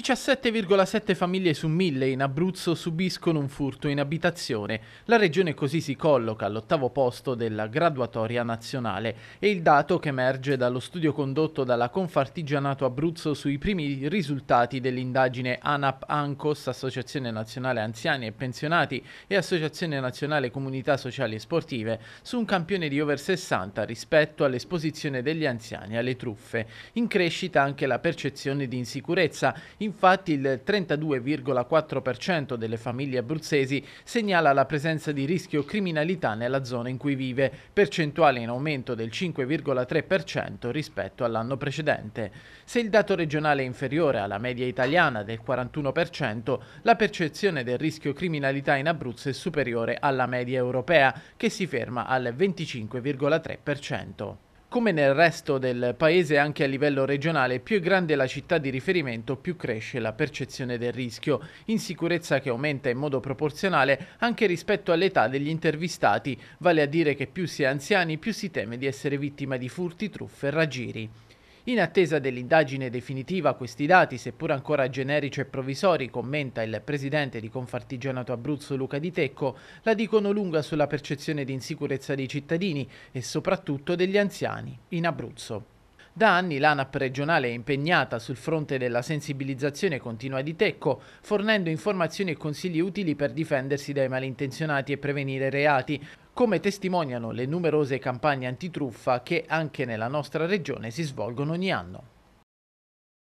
17,7 famiglie su 1000 in Abruzzo subiscono un furto in abitazione. La regione così si colloca all'ottavo posto della graduatoria nazionale. È il dato che emerge dallo studio condotto dalla Confartigianato Abruzzo sui primi risultati dell'indagine ANAP-ANCOS, Associazione Nazionale Anziani e Pensionati e Associazione Nazionale Comunità Sociali e Sportive, su un campione di over 60 rispetto all'esposizione degli anziani alle truffe. In crescita anche la percezione di insicurezza, in Infatti il 32,4% delle famiglie abruzzesi segnala la presenza di rischio criminalità nella zona in cui vive, percentuale in aumento del 5,3% rispetto all'anno precedente. Se il dato regionale è inferiore alla media italiana del 41%, la percezione del rischio criminalità in Abruzzo è superiore alla media europea, che si ferma al 25,3%. Come nel resto del paese, anche a livello regionale, più è grande la città di riferimento, più cresce la percezione del rischio, insicurezza che aumenta in modo proporzionale anche rispetto all'età degli intervistati, vale a dire che più si è anziani più si teme di essere vittima di furti, truffe e raggiri. In attesa dell'indagine definitiva, questi dati, seppur ancora generici e provvisori, commenta il presidente di Confartigianato Abruzzo Luca Di Tecco, la dicono lunga sulla percezione di insicurezza dei cittadini e soprattutto degli anziani in Abruzzo. Da anni l'ANAP regionale è impegnata sul fronte della sensibilizzazione continua di Tecco, fornendo informazioni e consigli utili per difendersi dai malintenzionati e prevenire reati, come testimoniano le numerose campagne antitruffa che anche nella nostra regione si svolgono ogni anno.